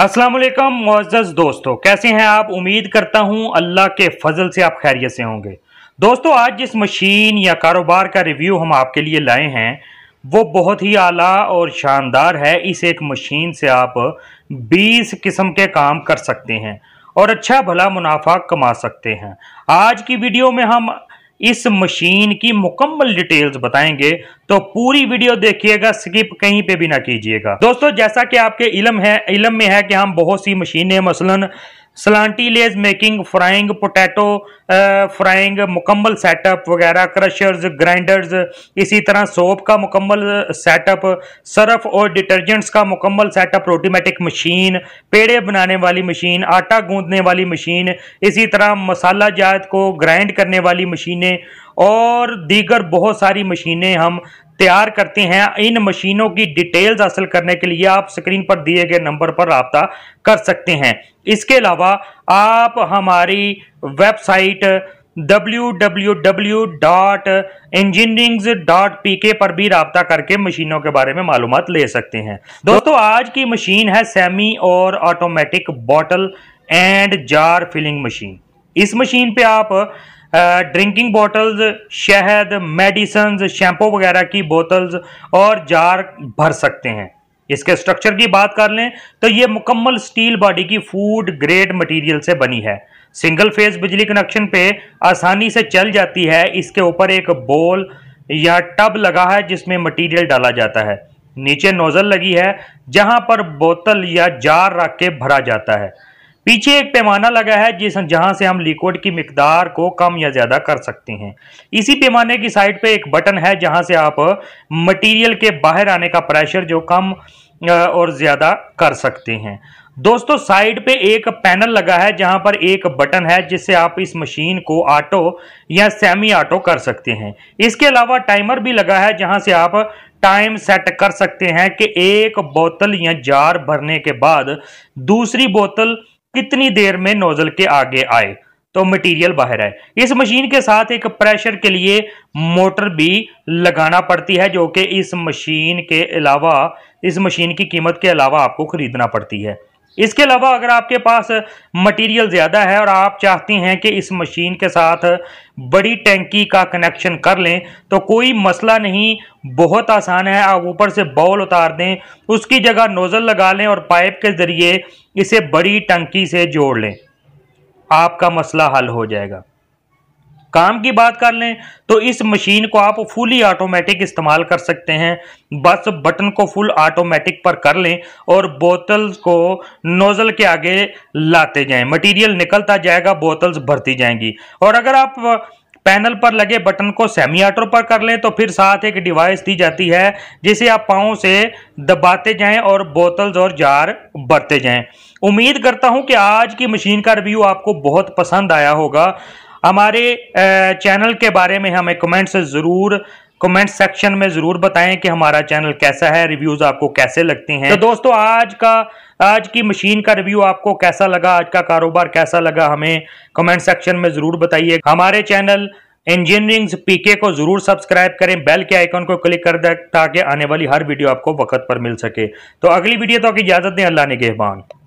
असलम मज्ज़ दोस्तों कैसे हैं आप उम्मीद करता हूं अल्लाह के फजल से आप खैरियत से होंगे दोस्तों आज जिस मशीन या कारोबार का रिव्यू हम आपके लिए लाए हैं वो बहुत ही आला और शानदार है इस एक मशीन से आप 20 किस्म के काम कर सकते हैं और अच्छा भला मुनाफा कमा सकते हैं आज की वीडियो में हम इस मशीन की मुकम्मल डिटेल्स बताएंगे तो पूरी वीडियो देखिएगा स्किप कहीं पे भी ना कीजिएगा दोस्तों जैसा कि आपके इलम है इलम में है कि हम बहुत सी मशीनें मसलन सलांटी Lays making frying potato frying मुकम्मल सेटअप वगैरह क्रशर्स ग्राइंडर्स इसी तरह सोप का मुकम्मल सेटअप सरफ और डिटर्जेंट्स का मुकम्मल सेटअप रोटीमेटिक मशीन पेड़े बनाने वाली मशीन आटा गूंदने वाली मशीन इसी तरह मसाला जात को ग्राइंड करने वाली मशीनें और दीगर बहुत सारी मशीनें हम तैयार करते हैं इन मशीनों की डिटेल्स हासिल करने के लिए आप स्क्रीन पर दिए गए नंबर पर रबता कर सकते हैं इसके अलावा आप हमारी वेबसाइट www.engineerings.pk पर भी रबता करके मशीनों के बारे में मालूम ले सकते हैं दोस्तों आज की मशीन है सेमी और automatic bottle and jar filling machine इस मशीन पे आप ड्रिंकिंग बॉटल्स शहद मेडिसन शैम्पू वगैरह की बोतल्स और जार भर सकते हैं इसके स्ट्रक्चर की बात कर लें तो ये मुकम्मल स्टील बॉडी की फूड ग्रेड मटेरियल से बनी है सिंगल फेज बिजली कनेक्शन पे आसानी से चल जाती है इसके ऊपर एक बोल या टब लगा है जिसमें मटेरियल डाला जाता है नीचे नोजल लगी है जहां पर बोतल या जार रख के भरा जाता है पीछे एक पैमाना लगा है जिस जहां से हम लिक्विड की मकदार को कम या ज़्यादा कर सकते हैं इसी पैमाने की साइड पे एक बटन है जहां से आप मटेरियल के बाहर आने का प्रेशर जो कम और ज़्यादा कर सकते हैं दोस्तों साइड पे एक पैनल लगा है जहां पर एक बटन है जिससे आप इस मशीन को ऑटो या सेमी ऑटो कर सकते हैं इसके अलावा टाइमर भी लगा है जहां से आप टाइम सेट कर सकते हैं कि एक बोतल या जार भरने के बाद दूसरी बोतल कितनी देर में नोजल के आगे आए तो मटेरियल बाहर आए इस मशीन के साथ एक प्रेशर के लिए मोटर भी लगाना पड़ती है जो कि इस मशीन के अलावा इस मशीन की कीमत के अलावा आपको खरीदना पड़ती है इसके अलावा अगर आपके पास मटेरियल ज़्यादा है और आप चाहती हैं कि इस मशीन के साथ बड़ी टैंकी का कनेक्शन कर लें तो कोई मसला नहीं बहुत आसान है आप ऊपर से बॉल उतार दें उसकी जगह नोज़ल लगा लें और पाइप के ज़रिए इसे बड़ी टंकी से जोड़ लें आपका मसला हल हो जाएगा काम की बात कर लें तो इस मशीन को आप फुली ऑटोमेटिक इस्तेमाल कर सकते हैं बस बटन को फुल ऑटोमेटिक पर कर लें और बोतल को नोज़ल के आगे लाते जाएं मटेरियल निकलता जाएगा बोतल्स भरती जाएंगी और अगर आप पैनल पर लगे बटन को सेमी ऑटो पर कर लें तो फिर साथ एक डिवाइस दी जाती है जिसे आप पाँव से दबाते जाएं और बोतल्स और जार भरते जाएं उम्मीद करता हूं कि आज की मशीन का रिव्यू आपको बहुत पसंद आया होगा हमारे चैनल के बारे में हमें कमेंट्स ज़रूर कमेंट सेक्शन में ज़रूर बताएं कि हमारा चैनल कैसा है रिव्यूज़ आपको कैसे लगते हैं तो दोस्तों आज का आज की मशीन का रिव्यू आपको कैसा लगा आज का कारोबार कैसा लगा हमें कमेंट सेक्शन में ज़रूर बताइए हमारे चैनल इंजीनियरिंग पीके को जरूर सब्सक्राइब करें बेल के आइकन को क्लिक कर दें ताकि आने वाली हर वीडियो आपको वक्त पर मिल सके तो अगली वीडियो तो की इजाजत दें अल्लाह ने गेहबान